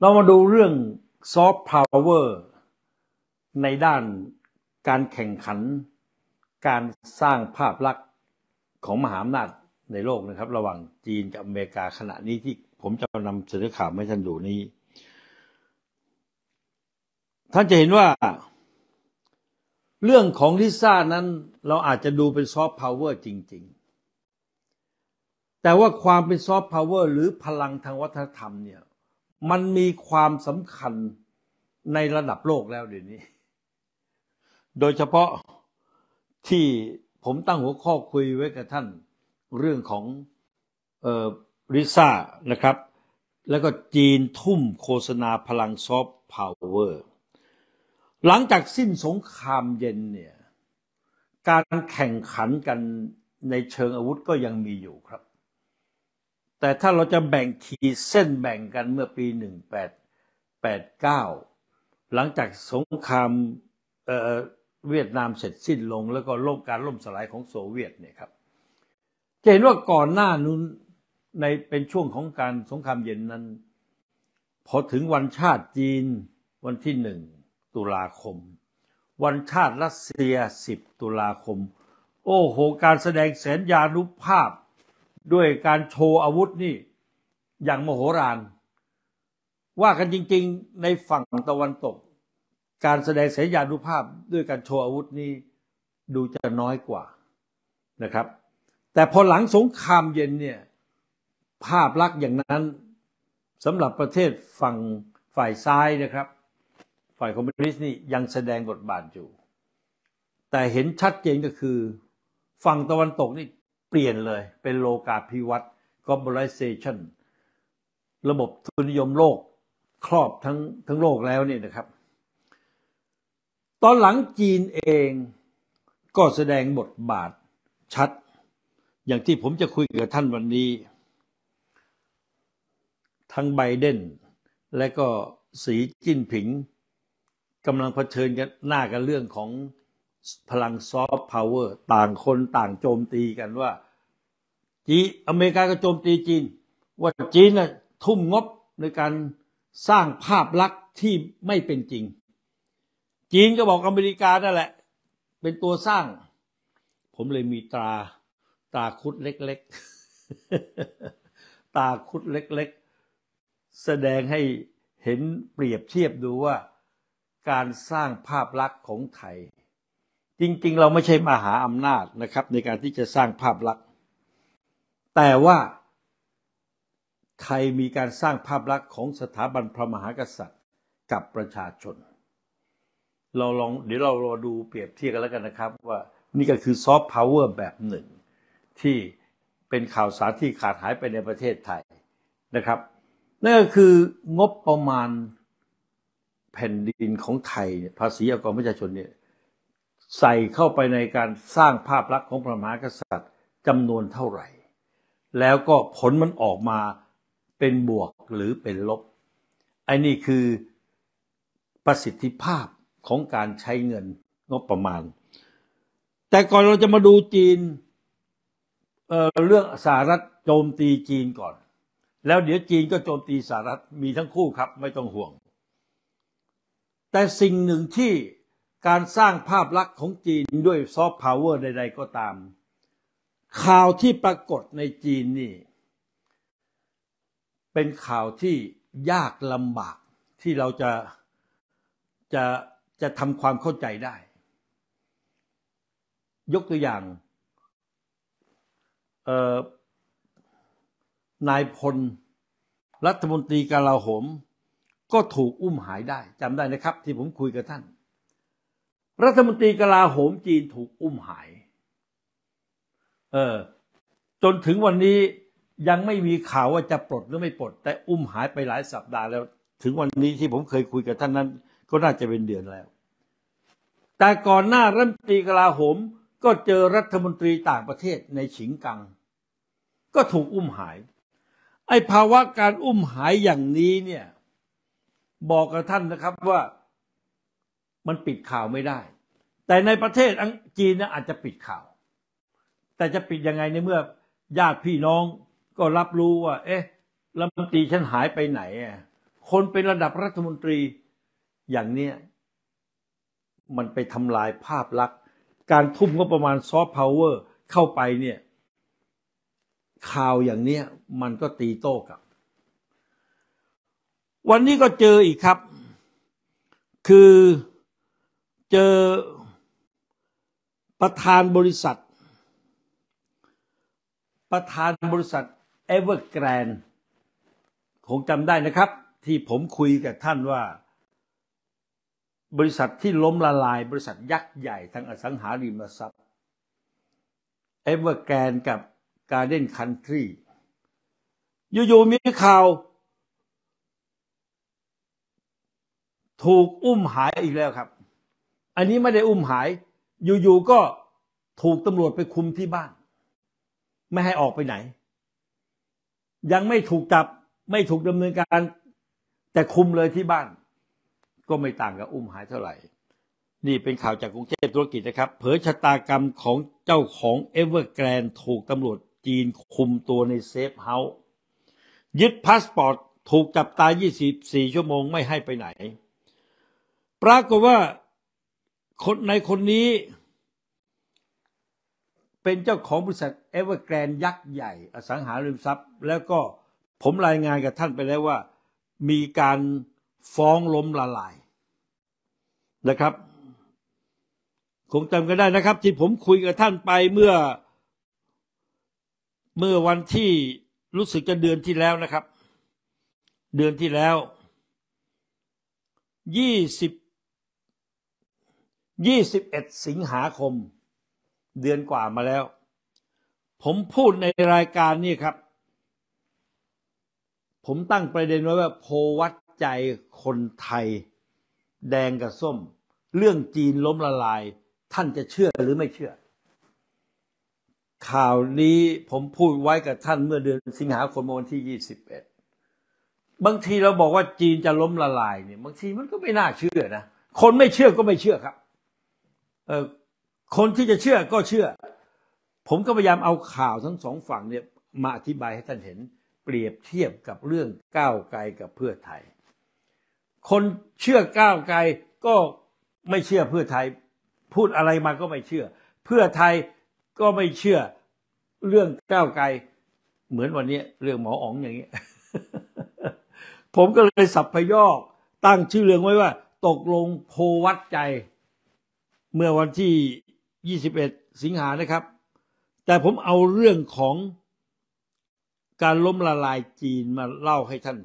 เรามาดูเรื่องซอฟต์พาวเวอร์ในด้านการแข่งขันการสร้างภาพลักษณ์ของมหาอำนาจในโลกนะครับระหว่างจีนกับอเมริกาขณะนี้ที่ผมจะนำเสนอข่าวให้ท่านดูนี้ ท่านจะเห็นว่าเรื่องของลิซ่านั้นเราอาจจะดูเป็นซอฟต์พาวเวอร์จริงๆ แต่ว่าความเป็นซอฟต์พาวเวอร์หรือพลังทางวัฒนธรรมเนี่ยมันมีความสำคัญในระดับโลกแล้วเดี๋ยวนี้ โดยเฉพาะที่ผมตั้งหัวข้อคุยไว้กับท่าน เรื่องของออริซ่านะครับ แล้วก็จีนทุ่มโฆษณาพลังซอฟต์พาวเวอร์ หลังจากสิ้นสงครามเย็นเนี่ย การแข่งขันกันในเชิงอาวุธก็ยังมีอยู่ครับแต่ถ้าเราจะแบ่งขีดเส้นแบ่งกันเมื่อปี 1889 หลังจากสงครามเเวียดนามเสร็จสิ้นลงแล้วก็ล่มการล่มสลายของโซเวียตเนี่ยครับจะเห็นว่าก่อนหน้านุ้นในเป็นช่วงของการสงครามเย็นนั้น พอถึงวันชาติจีนวันที่หนึ่งตุลาคม วันชาติรัสเซีย 10 ตุลาคม โอ้โห การแสดงแสนยานุภาพด้วยการโชว์อาวุธนี่อย่างโมโหรานว่ากันจริงๆในฝั่งตะวันตก การแสดงเสยานุภาพ ด้วยการโชว์อาวุธนี้ดูจะน้อยกว่านะครับ แต่พอหลังสงครามเย็นเนี่ยภาพลักษณ์อย่างนั้นสำหรับประเทศฝั่งฝ่ายซ้ายนะครับฝ่ายคอมมิวนิสต์นี่ยังแสดงบทบาทอยู่ แต่เห็นชัดเจนก็คือฝั่งตะวันตกนี่เปลี่ยนเลยเป็นโลกาภิวัตน์ globalization ระบบทุนนิยมโลกครอบทั้งทั้งโลกแล้วนี่นะครับ ตอนหลังจีนเองก็แสดงบทบาทชัด อย่างที่ผมจะคุยกับท่านวันนี้ทั้งไบเดนและก็สีจิ้นผิงกำลังเผชิญกันหน้ากันเรื่องของพลังซอฟต์พาวเวอร์ต่างคนต่างโจมตีกันว่าจีอเมริกาก็โจมตีจีน ว่าจีนน่ะทุ่มงบในการสร้างภาพลักษณ์ที่ไม่เป็นจริง จีนก็บอกอเมริกานั่นแหละ เป็นตัวสร้าง ผมเลยมีตราตาคุดเล็กๆ ตาคุดเล็กๆ แสดงให้เห็นเปรียบเทียบดูว่าการสร้างภาพลักษณ์ของไทย จริงๆ เราไม่ใช่มหาอำนาจนะครับ ในการที่จะสร้างภาพลักษณ์แต่ว่าไทยมีการสร้างภาพลักษณ์ของสถาบันพระมหากษัตริย์กับประชาชน เราลองเดี๋ยวเรารอดูเปรียบเทียบกันแล้วกันนะครับว่านี่ก็คือซอฟต์พาวเวอร์แบบหนึ่ง ที่เป็นข่าวสารที่ขาดหายไปในประเทศไทยนะครับ นั่นก็คืองบประมาณแผ่นดินของไทยภาษีอากรประชาชนเนี่ยใส่เข้าไปในการสร้างภาพลักษณ์ของพระมหากษัตริย์จำนวนเท่าไหร่แล้วก็ผลมันออกมาเป็นบวกหรือเป็นลบ อันนี้คือประสิทธิภาพของการใช้เงินงบประมาณ แต่ก่อนเราจะมาดูจีนเเรื่องสหรัฐโจมตีจีนก่อน แล้วเดี๋ยวจีนก็โจมตีสหรัฐมีทั้งคู่ครับ ไม่ต้องห่วง แต่สิ่งหนึ่งที่การสร้างภาพลักษณ์ของจีนด้วยซอฟต์พาวเวอร์ใดๆ ก็ตามข่าวที่ปรากฏในจีนนี่เป็นข่าวที่ยากลำบากที่เราจะจะจะทำความเข้าใจได้ ยกตัวอย่างนายพลรัฐมนตรีกาลาโหม ก็ถูกอุ้มหายได้จำได้นะครับที่ผมคุยกับท่าน รัฐมนตรีกาลาโหมจีนถูกอุ้มหายเออจนถึงวันนี้ยังไม่มีข่าวว่าจะปลดหรือไม่ปลด แต่อุ้มหายไปหลายสัปดาห์แล้ว ถึงวันนี้ที่ผมเคยคุยกับท่านนั้น ก็น่าจะเป็นเดือนแล้ว แต่ก่อนหน้ารัฐมนตรีกลาโหม ก็เจอรัฐมนตรีต่างประเทศในฉิงกัง ก็ถูกอุ้มหาย ไอ้ภาวะการอุ้มหายอย่างนี้เนี่ยบอกกับท่านนะครับว่ามันปิดข่าวไม่ได้ แต่ในประเทศอังจีนอาจจะปิดข่าวแต่จะปิดยังไงในเมื่อญาติพี่น้องก็รับรู้ว่า เอ๊ะรัฐมนตรีฉันหายไปไหน คนเป็นระดับรัฐมนตรีอย่างเนี้ย มันไปทำลายภาพลักษณ์การทุ่มก็ประมาณซอฟต์พาวเวอร์ เข้าไปเนี่ยข่าวอย่างเนี้ย มันก็ตีโต้กับ วันนี้ก็เจออีกครับ คือเจอประธานบริษัทประธานบริษัทเอเวอร์แกรนคงจำได้นะครับ ที่ผมคุยกับท่านว่าบริษัทที่ล้มละลาย บริษัทยักษ์ใหญ่ทางอสังหาริมทรัพย์เอเวอร์แกรนกับการเดนคันทรีอยู่ๆมีข่าว ถูกอุ้มหายอีกแล้วครับ อันนี้ไม่ได้อุ้มหายอยู่ๆก็ถูกตำรวจไปคุมที่บ้านไม่ให้ออกไปไหน ยังไม่ถูกจับไม่ถูกดำเนินการ แต่คุมเลยที่บ้าน ก็ไม่ต่างกับอุ้มหายเท่าไหร่ นี่เป็นข่าวจากกรุงเทพธุรกิจนะครับ เผยชะตากรรมของเจ้าของเอเวอร์แกรนถูกตำรวจจีนคุมตัวในเซฟเฮาส์ยึดพาสปอร์ตถูกจับตาย24 ชั่วโมงไม่ให้ไปไหน ปรากฏว่า คนในคนนี้เป็นเจ้าของบริษัทเอเวอร์แกรนยักษ์ใหญ่ อสังหาริมทรัพย์ แล้วก็ผมรายงานกับท่านไปแล้วว่า มีการฟ้องล้มละลายนะครับคงจำกันได้นะครับ ที่ผมคุยกับท่านไปเมื่อเมื่อวันที่รู้สึกจะเดือนที่แล้วนะครับ เดือนที่แล้วยี่สิบยี่สิบเอ็ดสิงหาคมเดือนกว่ามาแล้ว ผมพูดในรายการนี่ครับ ผมตั้งประเด็นไว้ว่าโพวัดใจคนไทย แดงกับส้ม เรื่องจีนล้มละลาย ท่านจะเชื่อหรือไม่เชื่อ ข่าวนี้ผมพูดไว้กับท่านเมื่อเดือนสิงหาคมวันที่ยี่สิบเอ็ดบางทีเราบอกว่าจีนจะล้มละลายเนี่ยบางทีมันก็ไม่น่าเชื่อนะ คนไม่เชื่อก็ไม่เชื่อครับเออคนที่จะเชื่อก็เชื่อ ผมก็พยายามเอาข่าวทั้งสองฝั่งเนี่ยมาอธิบายให้ท่านเห็น เปรียบเทียบกับเรื่องก้าวไกลกับเพื่อไทย คนเชื่อก้าวไกลก็ไม่เชื่อเพื่อไทย พูดอะไรมาก็ไม่เชื่อ เพื่อไทยก็ไม่เชื่อเรื่องก้าวไกล เหมือนวันนี้เรื่องหมออ๋องอย่างนี้ผมก็เลยสับพยอกตั้งชื่อเรื่องไว้ว่า ตกลงโพวัดใจ เมื่อวันที่21 สิงหานะครับ แต่ผมเอาเรื่องของการล้มละลายจีนมาเล่าให้ท่าน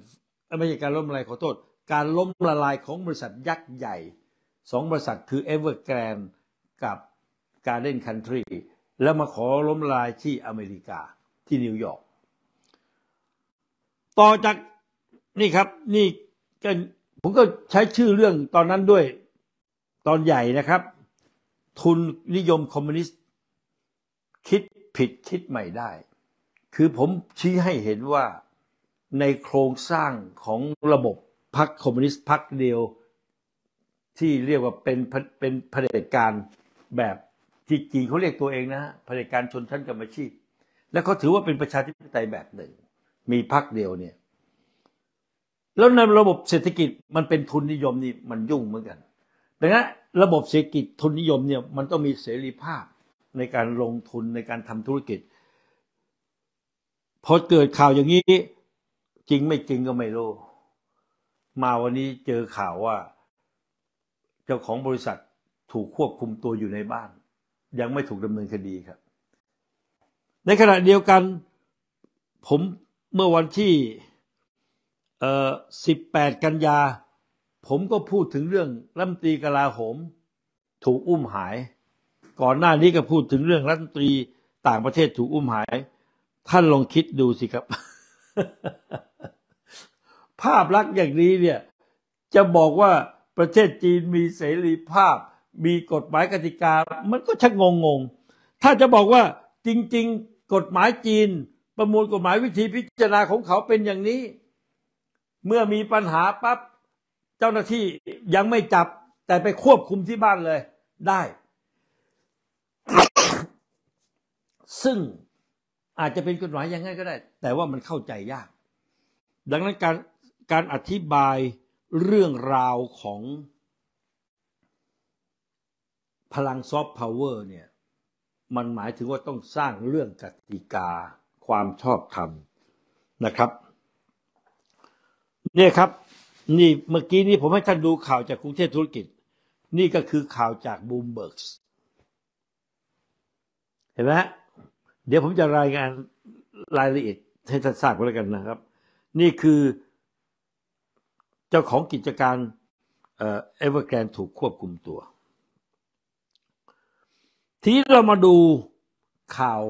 ไม่ใช่การล้มละลายขอโทษการล้มละลายของบริษัทยักษ์ใหญ่สองบริษัทคือเอเวอร์แกรนกับการเล่นคันทรีแล้วมาขอล้มละลายที่อเมริกาที่นิวยอร์กต่อจาก นี่ครับนี่ก็ผมก็ใช้ชื่อเรื่องตอนนั้นด้วยตอนใหญ่นะครับทุนนิยมคอมมิวนิสต์คิดผิดคิดใหม่ได้ คือผมชี้ให้เห็นว่าในโครงสร้างของระบบพรรคคอมมิวนิสต์พรรคเดียวที่เรียกว่าเป็นเป็นเผด็จการแบบที่จีนเขาเรียกตัวเองนะเผด็จการชนชั้นกรรมชีพ และเขาถือว่าเป็นประชาธิปไตยแบบหนึ่ง มีพรรคเดียวเนี่ยแล้วในระบบเศรษฐกิจมันเป็นทุนนิยมนี่มันยุ่งเหมือนกันดังนั้นระบบเศรษฐกิจทุนนิยมเนี่ยมันต้องมีเสรีภาพในการลงทุนในการทำธุรกิจพอเกิดข่าวอย่างนี้จริงไม่จริงก็ไม่รู้มาวันนี้เจอข่าวว่าเจ้าของบริษัทถูกควบคุมตัวอยู่ในบ้าน ยังไม่ถูกดำเนินคดีครับ ในขณะเดียวกันผมเมื่อวันที่ 18 กันยาผมก็พูดถึงเรื่องรัฐมนตรีกลาโหม ถูกอุ้มหาย ก่อนหน้านี้ก็พูดถึงเรื่องรัฐมนตรีต่างประเทศถูกอุ้มหาย ท่านลองคิดดูสิครับ ภาพลักษณ์อย่างนี้เนี่ยจะบอกว่าประเทศจีนมีเสรีภาพ มีกฎหมายกติกามันก็ชักงงง ถ้าจะบอกว่าจริงๆ กฎหมายจีนประมวลกฎหมายวิธีพิจารณาของเขาเป็นอย่างนี้ เมื่อมีปัญหาปั๊บเจ้าหน้าที่ยังไม่จับแต่ไปควบคุมที่บ้านเลยได้ ซึ่งอาจจะเป็นกฎหมายยังไงก็ได้ แต่ว่ามันเข้าใจยากดังนั้นการการอธิบายเรื่องราวของพลังซอฟต์พาวเวอร์เนี่ย มันหมายถึงว่าต้องสร้างเรื่องกติกาความชอบธรรมนะครับเนี่ยครับนี่เมื่อกี้นี้ผมให้ท่านดูข่าวจากกรุงเทพธุรกิจ นี่ก็คือข่าวจากบูมเบิร์กเห็นไหมเดี๋ยวผมจะรายงานรายละเอียดให้ท่านทราบกันแล้วกันนะครับ นี่คือเจ้าของกิจการเอเวอร์แกรนถูกควบคุมตัว ทีนี้เรามาดูข่าว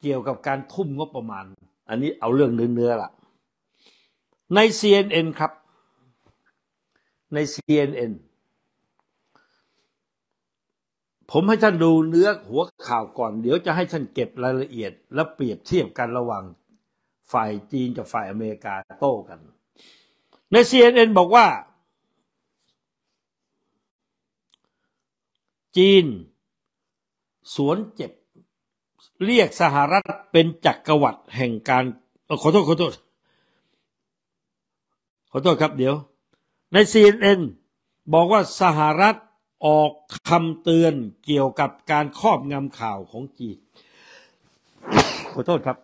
เกี่ยวกับการทุ่มงบประมาณ อันนี้เอาเรื่องเนื้อๆล่ะใน CNN ครับใน CNN ผมให้ท่านดูเนื้อหัวข่าวก่อน เดี๋ยวจะให้ท่านเก็บรายละเอียด และเปรียบเทียบกันระหว่างฝ่ายจีนกับฝ่ายอเมริกาโต้กัน ใน CNN บอกว่าจีน สวนเจ็บเรียกสหรัฐเป็นจักรวรรดิแห่งการ ขอโทษขอโทษขอโทษครับเดี๋ยวใน CNN บอกว่าสหรัฐออกคำเตือนเกี่ยวกับการครอบงำข่าวของจีนขอโทษครับ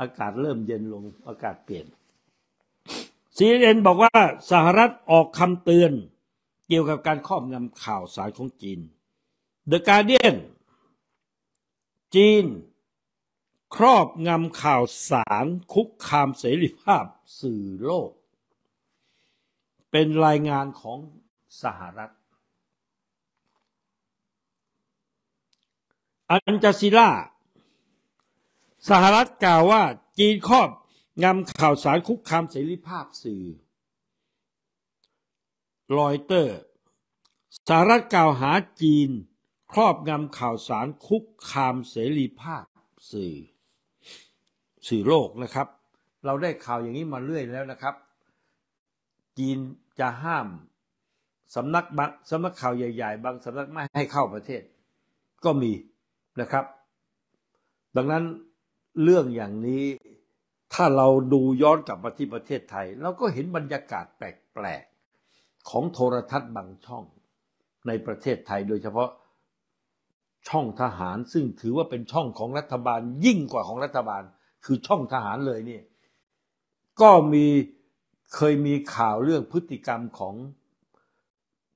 อากาศเริ่มเย็นลงอากาศเปลี่ยน CNN บอกว่าสหรัฐออกคำเตือนเกี่ยวกับการครอบงำข่าวสารของจีน The Guardian จีนครอบงำข่าวสาร คุกคามเสรีภาพสื่อโลก เป็นรายงานของสหรัฐ อันจาซิล่าสหรัฐกล่าวว่าจีนครอบงำข่าวสารคุกคามเสรีภาพสื่อรอยเตอร์สหรัฐกล่าวหาจีนครอบงำข่าวสารคุกคามเสรีภาพสื่อสื่อโลกนะครับ เราได้ข่าวอย่างนี้มาเรื่อยแล้วนะครับ จีนจะห้ามสำนักบางสำนักข่าวใหญ่ ๆ บางสำนักไม่ให้เข้าประเทศก็มีนะครับ ดังนั้นเรื่องอย่างนี้ถ้าเราดูย้อนกลับมาที่ประเทศไทย เราก็เห็นบรรยากาศแปลกๆ ของโทรทัศน์บางช่องในประเทศไทยโดยเฉพาะช่องทหารซึ่งถือว่าเป็นช่องของรัฐบาลยิ่งกว่าของรัฐบาลคือช่องทหารเลยเนี่ยก็มีเคยมีข่าวเรื่องพฤติกรรมของ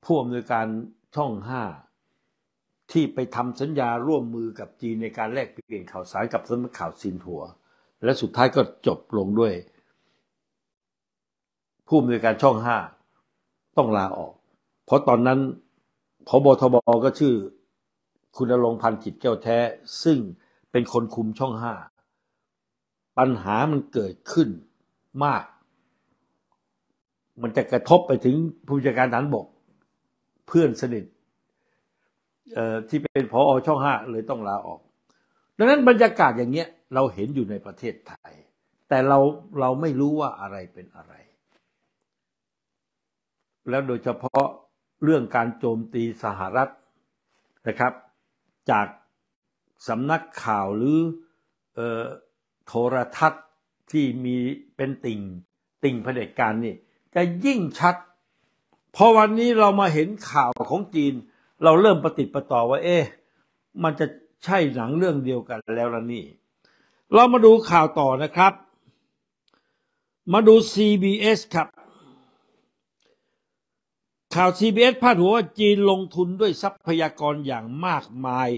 ผู้อำนวยการช่องห้าที่ไปทำสัญญาร่วมมือกับจีนในการแลกเปลี่ยนข่าวสารกับสำนักข่าวซินหัวและสุดท้ายก็จบลงด้วย ผู้อำนวยการช่องห้าต้องลาออก เพราะตอนนั้นพบทบก็ชื่อ คุณรงพันธ์จิตแก้วแท้ซึ่งเป็นคนคุมช่องห้าปัญหามันเกิดขึ้นมาก มันจะกระทบไปถึงผู้จัดการฐานบก เพื่อนสนิทที่เป็นพออช่องห้าเลยต้องลาออก ดังนั้นบรรยากาศอย่างเงี้ยเราเห็นอยู่ในประเทศไทย แต่เราเราไม่รู้ว่าอะไรเป็นอะไร แล้วโดยเฉพาะเรื่องการโจมตีสหรัฐนะครับ จากสำนักข่าวหรืออโทรทัศน์ที่มีเป็นติ่ง ติ่งเผด็จการนี่จะยิ่งชัดพอวันนี้เรามาเห็นข่าวของจีน เราเริ่มประติดประต่อว่าเอ๊ะมันจะใช่หนังเรื่องเดียวกันแล้วล่ะนี่ เรามาดูข่าวต่อนะครับ มาดู CBS ครับ ข่าว CBS พาดหัวว่าจีนลงทุนด้วยทรัพยากรอย่างมากมาย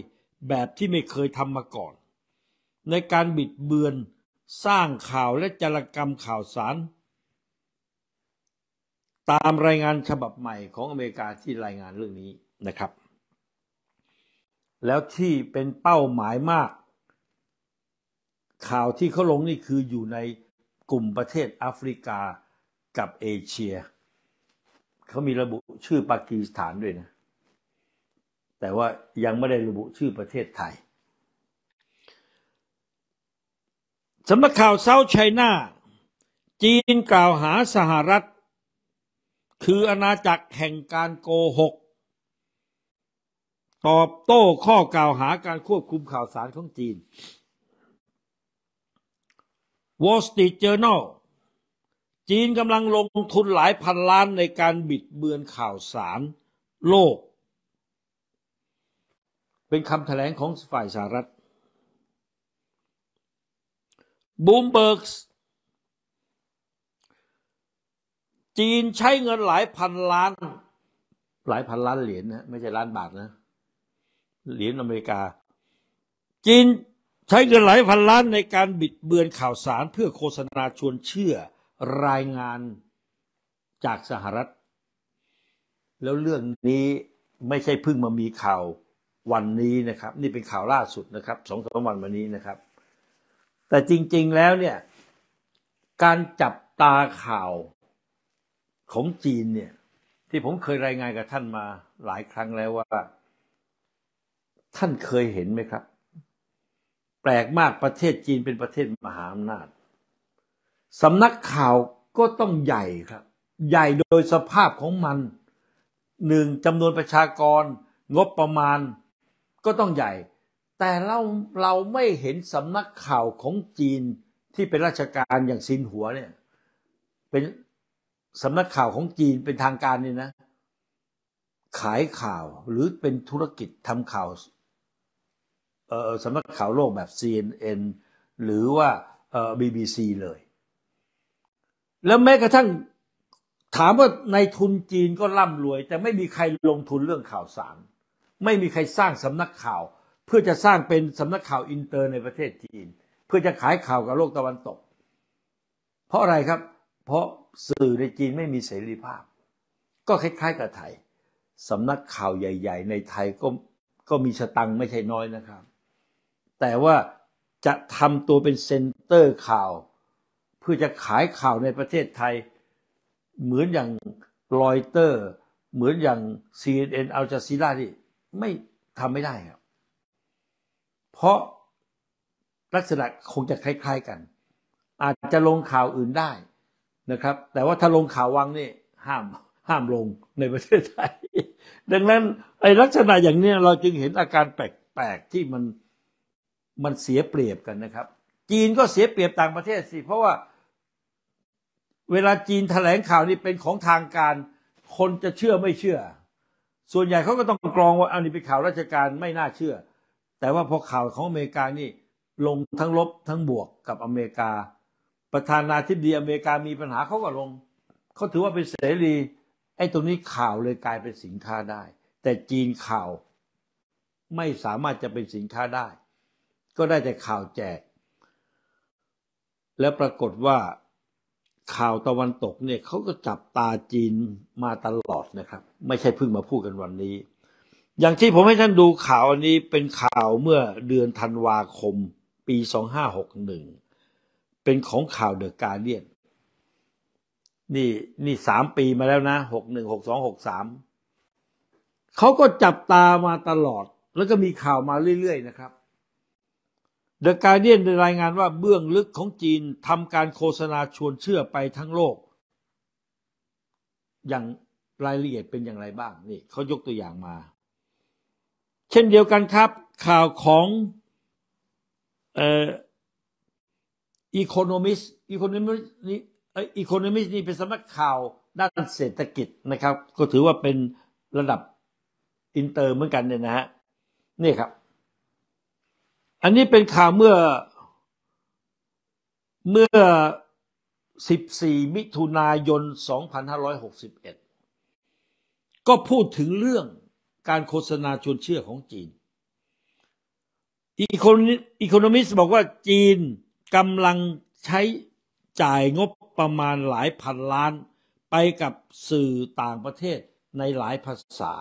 แบบที่ไม่เคยทำมาก่อนในการบิดเบือนสร้างข่าวและจารกรรมข่าวสาร ตามรายงานฉบับใหม่ของอเมริกาที่รายงานเรื่องนี้นะครับ แล้วที่เป็นเป้าหมายมากข่าวที่เขาลงนี่คืออยู่ในกลุ่มประเทศแอฟริกากับเอเชียเขามีระบุชื่อปากีสถานด้วยนะแต่ว่ายังไม่ได้ระบุชื่อประเทศไทยสำนักข่าวเซาท์ไชน่าจีนกล่าวหาสหรัฐ คืออาณาจักรแห่งการโกหก ตอบโต้ข้อกล่าวหาการควบคุมข่าวสารของจีน Wall Street Journal จีนกำลังลงทุนหลายพันล้านในการบิดเบือนข่าวสารโลก เป็นคำแถลงของฝ่ายสหรัฐบูมเบิร์กจีนใช้เงินหลายพันล้าน หลายพันล้านเหรียญนะไม่ใช่ล้านบาทนะเหรียญอเมริกา จีนใช้เงินหลายพันล้านในการบิดเบือนข่าวสารเพื่อโฆษณาชวนเชื่อรายงานจากสหรัฐ แล้วเรื่องนี้ไม่ใช่เพิ่งมามีข่าววันนี้นะครับ นี่เป็นข่าวล่าสุดนะครับสองสามวันมานี้นะครับแต่จริงๆแล้วเนี่ยการจับตาข่าวของจีนเนี่ยที่ผมเคยรายงานกับท่านมาหลายครั้งแล้วว่า ท่านเคยเห็นไหมครับ แปลกมากประเทศจีนเป็นประเทศมหาอำนาจสำนักข่าวก็ต้องใหญ่ครับ ใหญ่โดยสภาพของมันหนึ่งจำนวนประชากร งบประมาณ ก็ต้องใหญ่แต่เราเราไม่เห็นสำนักข่าวของจีนที่เป็นราชการอย่างซินหัวเนี่ย เป็นสำนักข่าวของจีนเป็นทางการนี่นะ ขายข่าวหรือเป็นธุรกิจทำข่าวเอ่อสำนักข่าวโลกแบบ CNN หรือว่าเอ่อ BBC เลย แล้วแม้กระทั่งถามว่าในทุนจีนก็ร่ำรวย แต่ไม่มีใครลงทุนเรื่องข่าวสารไม่มีใครสร้างสำนักข่าวเพื่อจะสร้างเป็นสำนักข่าวอินเตอร์ในประเทศจีน เพื่อจะขายข่าวกับโลกตะวันตก เพราะอะไรครับ เพราะสื่อในจีนไม่มีเสรีภาพ ก็คล้ายๆกับไทย สำนักข่าวใหญ่ๆ ในไทยก็ก็มีสตังไม่ใช่น้อยนะครับ แต่ว่าจะทำตัวเป็นเซ็นเตอร์ข่าว เพื่อจะขายข่าวในประเทศไทย เหมือนอย่างรอยเตอร์ เหมือนอย่าง CNN อัลจาซี่าที่ไม่ทำไม่ได้ครับเพราะลักษณะคงจะคล้าย ๆกันอาจจะลงข่าวอื่นได้นะครับ แต่ว่าถ้าลงข่าววังนี่ห้ามห้ามลงในประเทศไทย ดังนั้นไอ้ลักษณะอย่างนี้เราจึงเห็นอาการแปลกๆที่มันมันเสียเปรียบกันนะครับ จีนก็เสียเปรียบต่างประเทศสิเพราะว่าเวลาจีนแถลงข่าวนี่เป็นของทางการคนจะเชื่อไม่เชื่อ ส่วนใหญ่เขาก็ต้องกรองว่าอันนี้เป็นข่าวราชการไม่น่าเชื่อแต่ว่าพอข่าวของอเมริกานี่ลงทั้งลบทั้งบวกกับอเมริกา ประธานาธิบดีอเมริกามีปัญหาเขาก็ลงเขาถือว่าเป็นเสรีไอ้ตรงนี้ข่าวเลยกลายเป็นสินค้าได้ แต่จีนข่าวไม่สามารถจะเป็นสินค้าได้ ก็ได้แต่ข่าวแจก และปรากฏว่าข่าวตะวันตกเนี่ยเขาก็จับตาจีนมาตลอดนะครับ ไม่ใช่เพิ่งมาพูดกันวันนี้อย่างที่ผมให้ท่านดูข่าวอันนี้เป็นข่าวเมื่อเดือนธันวาคม ปี 2561 เป็นของข่าวเดอะการเดียนนี่นี่สามปีมาแล้วนะ 61 62 63 เขาก็จับตามาตลอด แล้วก็มีข่าวมาเรื่อยๆนะครับเดอะการเดียนรายงานว่าเบื้องลึกของจีนทำการโฆษณาชวนเชื่อไปทั้งโลก อย่างรายละเอียดเป็นอย่างไรบ้าง นี่เขายกตัวอย่างมาเช่นเดียวกันครับ ข่าวของอีโคโนมิสอีโคโนมิสนี่อีโคโนมิสนี่เป็นสำนักข่าวด้านเศรษฐกิจนะครับ ก็ถือว่าเป็นระดับอินเตอร์เหมือนกันเนี่ยนะฮะนี่ครับ อันนี้เป็นข่าวเมื่อเมื่อ14 มิถุนายน 2561 ก็พูดถึงเรื่องการโฆษณาชวนเชื่อของจีน อีโคโนมิสบอกว่าจีนกำลังใช้จ่ายงบประมาณหลายพันล้านไปกับสื่อต่างประเทศในหลายภาษา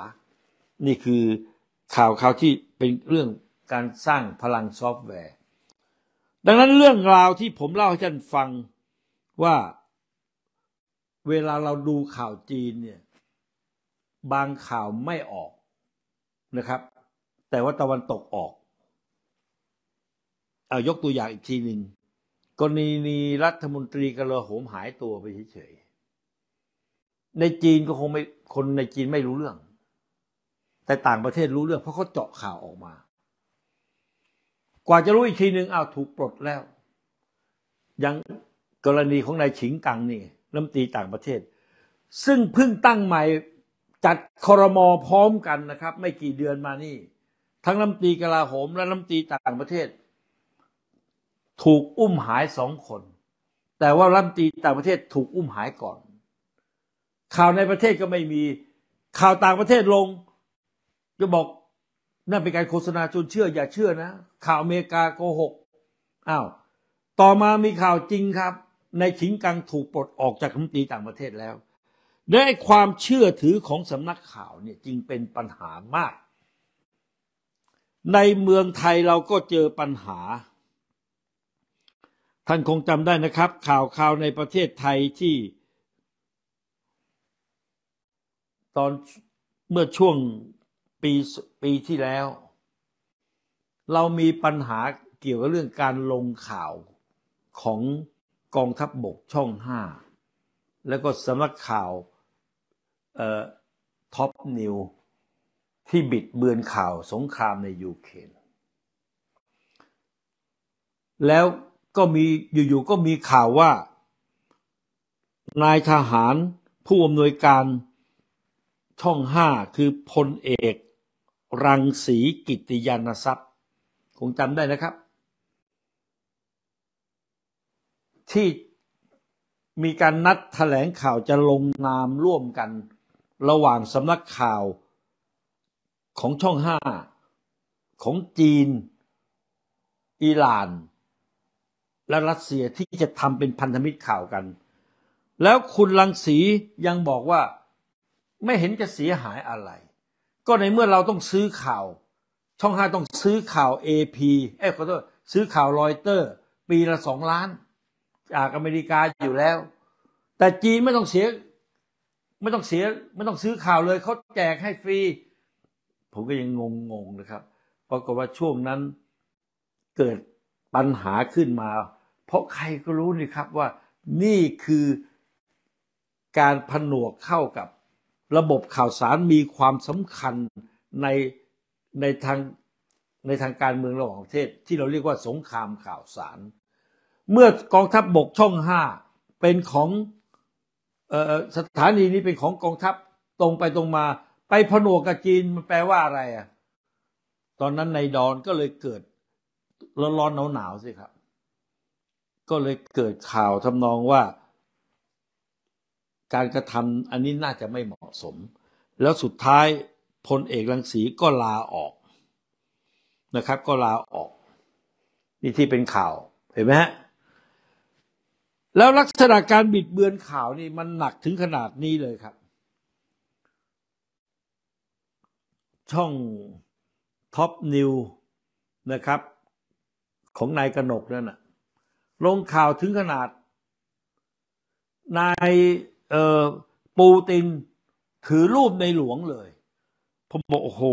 นี่คือข่าวข่าวที่เป็นเรื่องการสร้างพลังซอฟต์แวร์ ดังนั้นเรื่องราวที่ผมเล่าให้ท่านฟังว่าเวลาเราดูข่าวจีนเนี่ย บางข่าวไม่ออกนะครับแต่ว่าตะวันตกออกเอายกตัวอย่างอีกทีหนึ่งกรณีนีรัฐมนตรีกระโหมหายตัวไปเฉยๆในจีนก็คงไม่คนในจีนไม่รู้เรื่อง แต่ต่างประเทศรู้เรื่อง เพราะเขาเจาะข่าวออกมา กว่าจะรู้อีกทีหนึ่งอ้าวถูกปลดแล้ว ยังกรณีของนายฉิงกังนี่รัฐมนตรีต่างประเทศ ซึ่งเพิ่งตั้งใหม่จัดคอรมอพร้อมกันนะครับ ไม่กี่เดือนมานี่ทั้งนัำมตีกลาโหม และนัำมตีต่างประเทศ ถูกอุ้มหายสองคน แต่ว่ารัฐมตีต่างประเทศถูกอุ้มหายก่อน ข่าวในประเทศก็ไม่มีข่าวต่างประเทศลงจะบอกนั่นเป็นการโฆษณาชวนเชื่ออย่าเชื่อนะ ข่าวอเมริกาโกหกอ้าวต่อมามีข่าวจริงครับในขิงกังถูกปลดออกจากรัฐมตีต่างประเทศแล้วและความเชื่อถือของสำนักข่าวเนี่ยจึงเป็นปัญหามาก ในเมืองไทยเราก็เจอปัญหา ท่านคงจำได้นะครับ ข่าวข่าวในประเทศไทยที่ตอนเมื่อช่วงปีปีที่แล้ว เรามีปัญหาเกี่ยวกับเรื่องการลงข่าวของกองทัพบบกช่องห้าแล้วก็สำนักข่าวท็อปนิว ที่บิดเบือนข่าวสงครามในยูเครนแล้วก็มี อยู่ๆก็มีข่าวว่า นายทหารผู้อำนวยการช่องห้าคือพลเอก รังสีกิติยานทรัพย์คงจำได้นะครับ ที่มีการนัดถแถลงข่าวจะลงนามร่วมกันระหว่างสำนักข่าวของช่องห้าของจีน อิหร่าน และรัสเซียที่จะทำเป็นพันธมิตรข่าวกัน แล้วคุณลังสียังบอกว่าไม่เห็นจะเสียหายอะไร ก็ในเมื่อเราต้องซื้อข่าว ช่องห้าต้องซื้อข่าว AP เอ้ขอโทษซื้อข่าวรอยเตอร์ ปีละสองล้าน จากอเมริกาอยู่แล้ว แต่จีนไม่ต้องเสียไม่ต้องเสีย ไม่ต้องซื้อข่าวเลย เขาแจกให้ฟรี ผมก็ยังงงงนะครับปรากฏว่าช่วงนั้นเกิดปัญหาขึ้นมา เพราะใครก็รู้นี่ครับว่านี่คือการผนวกเข้ากับระบบข่าวสารมีความสำคัญ ในในทางในทางการเมืองระหว่างประเทศที่เราเรียกว่าสงครามข่าวสาร เมื่อกองทัพบบกช่องห้าเป็นของสถานีนี้เป็นของกองทัพตรงไปตรงมา ไปผนวกกับจีนมันแปลว่าอะไรอ่ะตอนนั้นในดอนก็เลยเกิด ร้อนๆหนาวๆสิครับ ก็เลยเกิดข่าวทำนองว่า การกระทำอันนี้น่าจะไม่เหมาะสม แล้วสุดท้าย พลเอกลังสีก็ลาออก นะครับก็ลาออก นี่ที่เป็นข่าวเห็นไหมฮะแล้วลักษณะการบิดเบือนข่าวนี่ มันหนักถึงขนาดนี้เลยครับ ช่องท็อปนิวนะครับของนายกนกนั่นนะลงข่าวถึงขนาดนายปูตินถือรูปในหลวงเลยผมบอกโอ้โห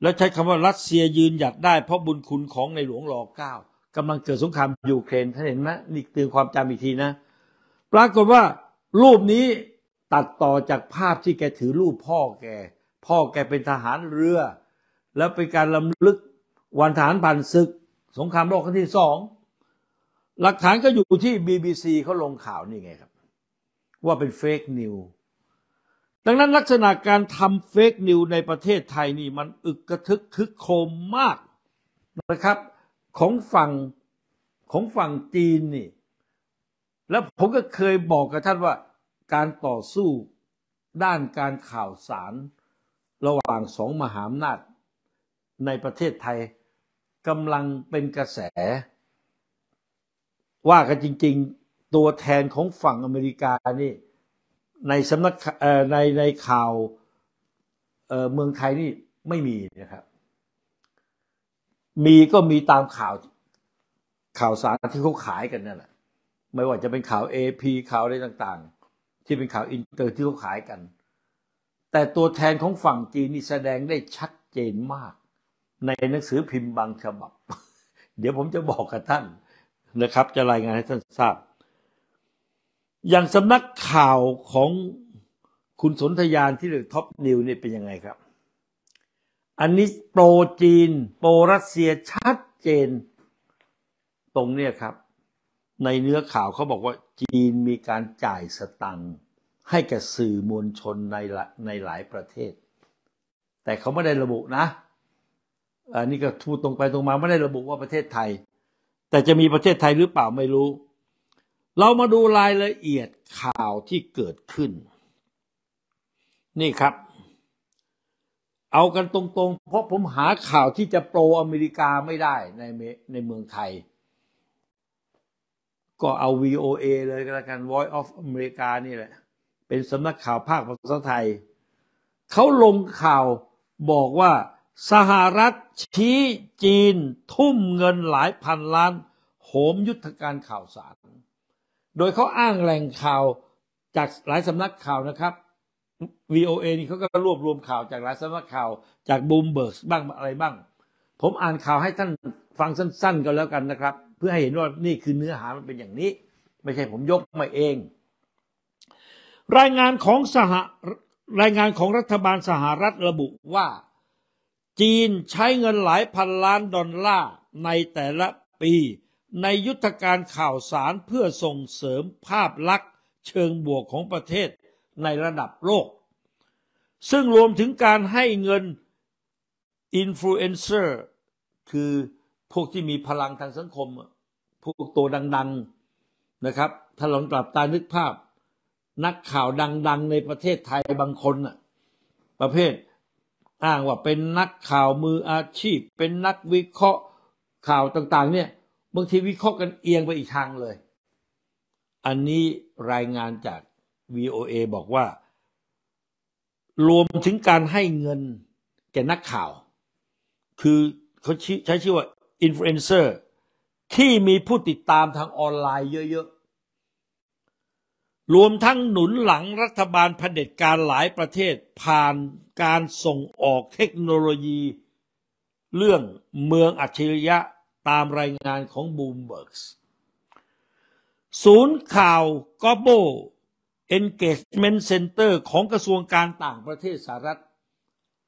แล้วใช้คำว่ารัสเซียยืนหยัดได้เพราะบุญคุณของในหลวงรอเก้ากำลังเกิดสงครามยูเครนท่านเห็นไหมนี่เตือนความจำอีกทีนะ ปรากฏว่ารูปนี้ตัดต่อจากภาพที่แกถือรูปพ่อแก พ่อแกเป็นทหารเรือ แล้วเป็นการลำลึกวันฐานผ่านศึก สงครามโลกครั้งที่สอง หลักฐานก็อยู่ที่ BBC เขาลงข่าวนี่ไงครับ ว่าเป็นเฟกนิว ดังนั้นลักษณะการทำเฟกนิวในประเทศไทยนี่มันอึกกระทึกคึกโครมมากนะครับของฝั่ง ของฝั่งจีนนี่แล้วผมก็เคยบอกกับท่านว่าการต่อสู้ด้านการข่าวสาร ระหว่างสองมหาอำนาจในประเทศไทยกำลังเป็นกระแส ว่ากันจริงๆตัวแทนของฝั่งอเมริกานี่ ในสำนักในในข่าวเมืองไทยนี่ไม่มีนะครับมีก็มีตามข่าวข่าวสารที่เขาขายกันนั่นแหละไม่ว่าจะเป็นข่าวเอพข่าวอะไรต่างๆ ที่เป็นข่าวอินเตอร์ที่เขาขายกัน แต่ตัวแทนของฝั่งจีนนี่แสดงได้ชัดเจนมาก ในหนังสือพิมพ์บางฉบับ เดี๋ยวผมจะบอกกับท่านนะครับ จะรายงานให้ท่านทราบ อย่างสำนักข่าวของคุณสนธยานที่เรียกท็อปนิวเนี่ยเป็นยังไงครับอันนี้โปรจีน โปรรัสเซียชัดเจนตรงเนี้ยครับ ในเนื้อข่าวเขาบอกว่าจีนมีการจ่ายสตังค์ให้กับสื่อมวลชนในในหลายประเทศ แต่เขาไม่ได้ระบุนะอันนี้ก็พูดตรงไปตรงมาไม่ได้ระบุว่าประเทศไทย แต่จะมีประเทศไทยหรือเปล่าไม่รู้ เรามาดูรายละเอียดข่าวที่เกิดขึ้น นี่ครับเอากันตรงๆ เพราะผมหาข่าวที่จะโปรอเมริกาไม่ได้ในในเมืองไทย ก็เอา VOA เลยก็แล้วกัน Voice of America นี่แหละเป็นสำนักข่าวภาคภาษาไทย เขาลงข่าวบอกว่าสหรัฐชี้จีน ทุ่มเงินหลายพันล้าน โหมยุทธการข่าวสาร โดยเขาอ้างแหล่งข่าวจากหลายสำนักข่าวนะครับ VOA นี่เขาก็รวบรวมข่าวจากหลายสำนักข่าวจากบูมเบิร์กบ้างอะไรบ้าง ผมอ่านข่าวให้ท่านฟังสั้นๆ ก็แล้วกันนะครับ เพื่อให้เห็นว่านี่คือเนื้อหามันเป็นอย่างนี้ ไม่ใช่ผมยกมาเอง รายงานของสหรายงานของรัฐบาลสหรัฐระบุว่าจีนใช้เงินหลายพันล้านดอลลาร์ในแต่ละปี ในยุทธการข่าวสารเพื่อส่งเสริมภาพลักษณ์เชิงบวกของประเทศในระดับโลก ซึ่งรวมถึงการให้เงินอินฟลูเอนเซอร์คือพวกที่มีพลังทางสังคมพวกตัวดัง ๆนะครับ ถ้าลองกลับตานึกภาพ นักข่าวดังๆ ในประเทศไทยบางคนน่ะประเภทอ้างว่าเป็นนักข่าวมืออาชีพ เป็นนักวิเคราะห์ข่าวต่างๆเนี่ย บางทีวิเคราะห์กันเอียงไปอีกทางเลย อันนี้รายงานจาก VOA บอกว่ารวมถึงการให้เงิน แก่ นักข่าว คือเขาใช้ ชื่อ ว่าอินฟลูเอนเซอร์ที่มีผู้ติดตามทางออนไลน์เยอะๆ รวมทั้งหนุนหลังรัฐบาลเผด็จ การหลายประเทศผ่านการส่งออกเทคโนโลยี เรื่องเมืองอัจฉริยะตามรายงานของบูมเบิร์กศูนย์ข่าวกอบโบ Engagement Center ของกระทรวงการต่างประเทศสหรัฐ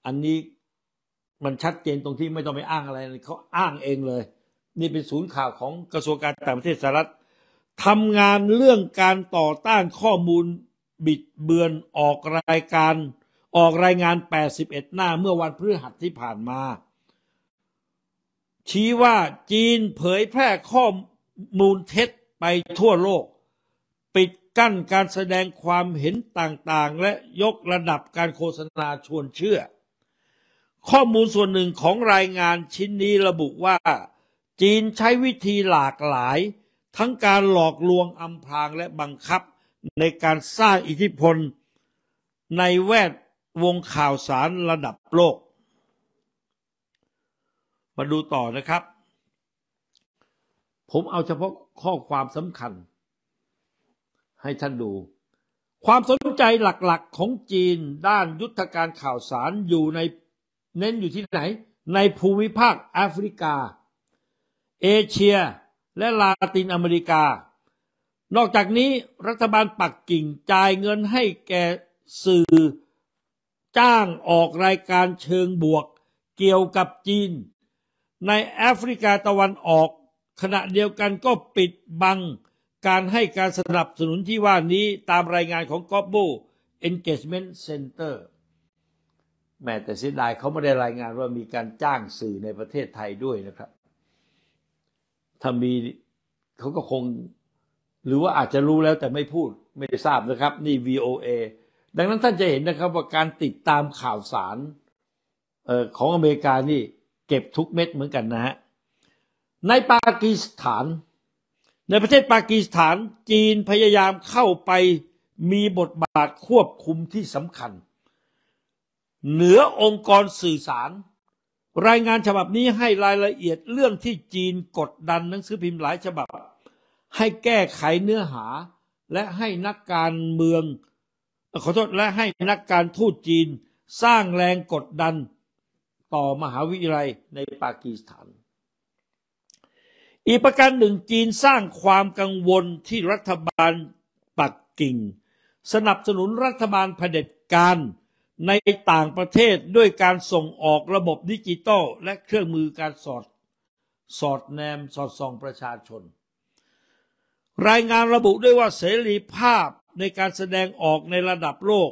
อันนี้มันชัดเจนตรงที่ไม่ต้องไปอ้างอะไรเขาอ้างเองเลยนี่เป็นศูนย์ข่าวของกระทรวงการต่างประเทศสหรัฐทำงานเรื่องการต่อต้านข้อมูลบิดเบือนออกรายการออกรายงาน 81 หน้าเมื่อวันพฤหัสที่ผ่านมา ชี้ว่าจีนเผยแพร่ข้อมูลเท็จไปทั่วโลกกั้นการแสดงความเห็นต่าง ๆ และยกระดับการโฆษณาชวนเชื่อ ข้อมูลส่วนหนึ่งของรายงานชิ้นนี้ระบุว่าจีนใช้วิธีหลากหลาย ทั้งการหลอกลวงอำพรางและบังคับในการสร้างอิทธิพล ในแวดวงข่าวสารระดับโลก มาดูต่อนะครับ ผมเอาเฉพาะข้อความสำคัญให้ท่านดู ความสนใจหลักๆของจีนด้านยุทธการข่าวสารอยู่ในเน้นอยู่ที่ไหน ในภูมิภาค แอฟริกา เอเชียและลาตินอเมริกา นอกจากนี้รัฐบาลปักกิ่งจ่ายเงินให้แก่สื่อ จ้างออกรายการเชิงบวก เกี่ยวกับจีน ในแอฟริกาตะวันออกขณะเดียวกันก็ปิดบังการให้การสนับสนุนที่ว่านี้ตามรายงานของกอบ a l Engagement Center แม้แต่เสียดายเขาไม่ได้รายงานว่ามีการจ้างสื่อในประเทศไทยด้วยนะครับถ้ามีเขาก็คงหรือว่าอาจจะรู้แล้วแต่ไม่พูดไม่ได้ทราบนะครับ นี่ VOA ดังนั้นท่านจะเห็นนะครับว่าการติดตามข่าวสารออของอเมริกานี่ เก็บทุกเม็ดเหมือนกันนะฮะในปากีสถานในประเทศปากีสถานจีนพยายามเข้าไปมีบทบาทควบคุมที่สำคัญ เหนือองค์กรสื่อสาร รายงานฉบับนี้ให้รายละเอียดเรื่องที่จีนกดดันหนังสือพิมพ์หลายฉบับ ให้แก้ไขเนื้อหาและให้นักการเมือง ขอโทษและให้นักการทูตจีนสร้างแรงกดดันต่อมหาวิทยาลัยในปากีสถานอีกประการหนึ่งจีนสร้างความกังวลที่รัฐบาลปักกิ่ง สนับสนุนรัฐบาลเผด็จการในต่างประเทศด้วยการส่งออกระบบดิจิตอลและเครื่องมือการ สอดสอดแนม สอดส่องประชาชน รายงานระบุ ด้วยว่าเสรีภาพในการแสดงออกในระดับโลก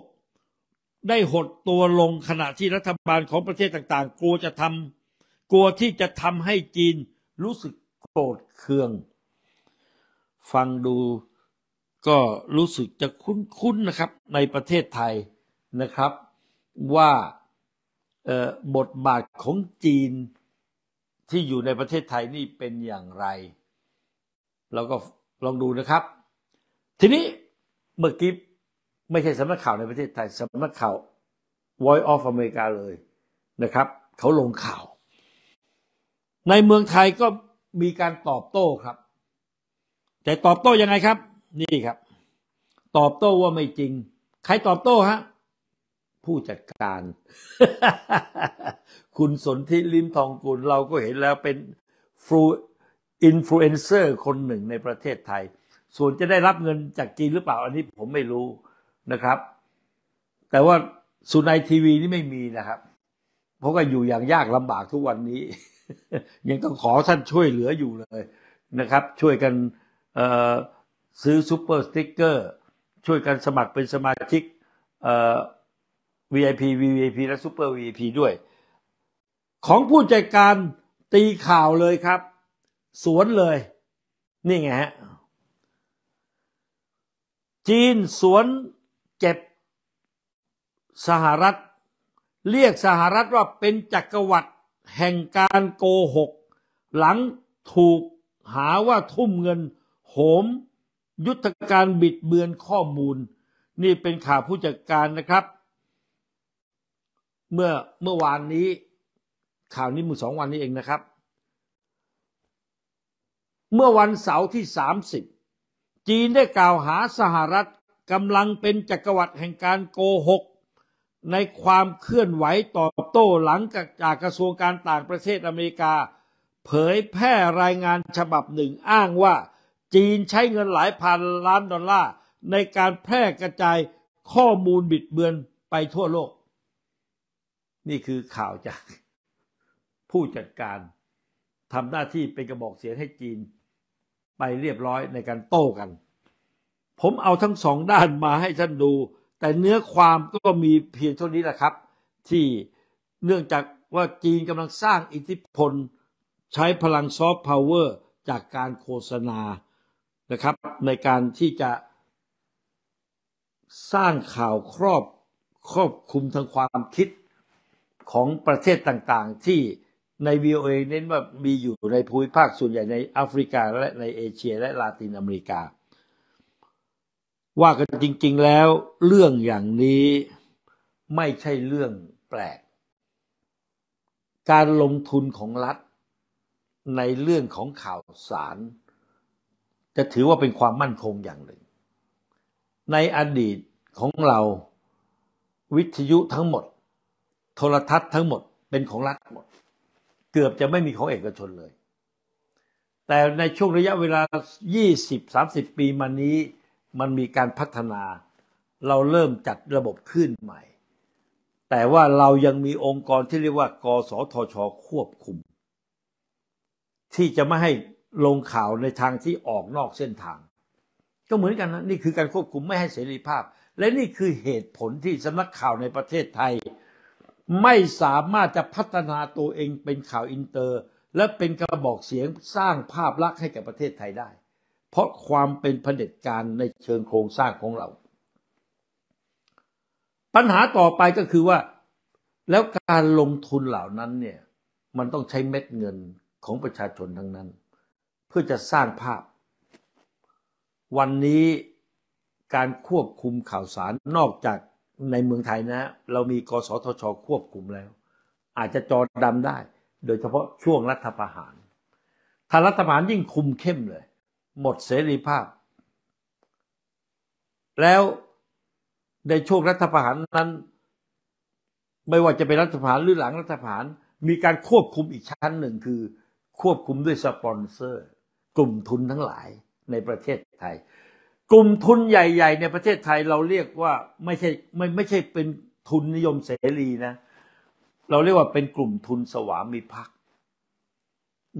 ได้หดตัวลงขณะที่รัฐบาลของประเทศต่าง ๆกลัว จะทำกลัวที่จะทำให้จีนรู้สึกโกรธเคืองฟังดูก็รู้สึกจะคุ้นๆ นะครับในประเทศไทยนะครับว่าบทบาทของจีนที่อยู่ในประเทศไทยนี่เป็นอย่างไร เราก็ลองดูนะครับ ทีนี้เมื่อกี้ไม่ใช่สำนักข่าวในประเทศไทยสำนักข่าว Voice of America เลยนะครับเขาลงข่าว ในเมืองไทยก็มีการตอบโต้ครับ แต่ตอบโต้ยังไงครับ นี่ครับ ตอบโต้ว่าไม่จริง ใครตอบโต้ฮะผู้จัดการ คุณสนธิลิมทองกุลเราก็เห็นแล้วเป็นฟลูอินฟลูเอนเซอร์คนหนึ่งในประเทศไทย ส่วนจะได้รับเงินจากจีนหรือเปล่าอันนี้ผมไม่รู้นะครับ แต่ว่าสุนัยทีวีนี่ไม่มีนะครับเพราะก็อยู่อย่างยากลำบากทุกวันนี้ยังต้องขอท่านช่วยเหลืออยู่เลยนะครับ ช่วยกันซื้อซูเปอร์สติ๊กเกอร์ช่วยกันสมัครเป็นสมาชิก VIP VIP และซูเปอร์ VIP ด้วย ของผู้จัดการตีข่าวเลยครับ สวนเลย นี่ไงฮะจีนสวนเจ็บสหรัฐเรียกสหรัฐว่าเป็นจักรวรรดิแห่งการโกหก หลังถูกหาว่าทุ่มเงิน โหมยุทธการบิดเบือนข้อมูล นี่เป็นข่าวผู้จัดการนะครับ เมื่อเมื่อวานนี้ข่าวนี้มือสองวันนี้เองนะครับ เมื่อวันเสาร์ที่ 30 จีนได้กล่าวหาสหรัฐกำลังเป็นจักรวรรดิแห่งการโกหกในความเคลื่อนไหวตอบโต้หลังจากกระทรวงการต่างประเทศอเมริกา เผยแพร่รายงานฉบับหนึ่งอ้างว่า จีนใช้เงินหลายพันล้านดอลลาร์ในการแพร่กระจายข้อมูลบิดเบือนไปทั่วโลก นี่คือข่าวจากผู้จัดการทำหน้าที่เป็นกระบอกเสียงให้จีนไปเรียบร้อยในการโต้กัน ผมเอาทั้งสองด้านมาให้ท่านดูแต่เนื้อความก็มีเพียงเท่านี้แหละครับ ที่เนื่องจากว่าจีนกำลังสร้างอิทธิพลใช้พลังซอฟต์พาวเวอร์จากการโฆษณานะครับในการที่จะสร้างข่าวครอบครอบคุมทางความคิดของประเทศต่างๆ ที่ใน VOA เน้นว่ามีอยู่ในภูมิภาคส่วนใหญ่ในแอฟริกาและในเอเชียและลาตินอเมริกาว่ากันจริงๆแล้วเรื่องอย่างนี้ไม่ใช่เรื่องแปลก การลงทุนของรัฐในเรื่องของข่าวสาร จะถือว่าเป็นความมั่นคงอย่างหนึ่ง ในอดีตของเราวิทยุทั้งหมด โทรทัศน์ทั้งหมดเป็นของรัฐหมด เกือบจะไม่มีของเอกชนเลย แต่ในช่วงระยะเวลา 20-30 ปีมานี้มันมีการพัฒนาเราเริ่มจัดระบบขึ้นใหม่ แต่ว่าเรายังมีองค์กรที่เรียกว่า กสทช ควบคุม ที่จะไม่ให้ลงข่าวในทางที่ออกนอกเส้นทาง ก็เหมือนกันนะนี่คือการควบคุมไม่ให้เสรีภาพ และนี่คือเหตุผลที่สำนักข่าวในประเทศไทย ไม่สามารถจะพัฒนาตัวเองเป็นข่าวอินเตอร์ และเป็นกระบอกเสียงสร้างภาพลักษณ์ให้กับประเทศไทยได้เพราะความเป็นเผด็จการในเชิงโครงสร้างของเรา ปัญหาต่อไปก็คือว่าแล้วการลงทุนเหล่านั้นเนี่ยมันต้องใช้เม็ดเงินของประชาชนทั้งนั้น เพื่อจะสร้างภาพ วันนี้การควบคุมข่าวสารนอกจากในเมืองไทยนะ เรามีกสทช ควบคุมแล้ว อาจจะจอดำได้ โดยเฉพาะช่วงรัฐประหาร ถ้ารัฐประหารยิ่งคุมเข้มเลยหมดเสรีภาพ แล้วในช่วงรัฐประหาร นั้นไม่ว่าจะเป็น รัฐประหารหรือหลังรัฐประหาร มีการควบคุมอีกชั้นหนึ่งคือ ควบคุมด้วยสปอนเซอร์ กลุ่มทุนทั้งหลายในประเทศไทย กลุ่มทุนใหญ่ๆ ในประเทศไทยเราเรียกว่าไม่ใช่ไม่ไม่ใช่เป็นทุนนิยมเสรีนะ เราเรียกว่าเป็นกลุ่มทุนสวามิภักดิ์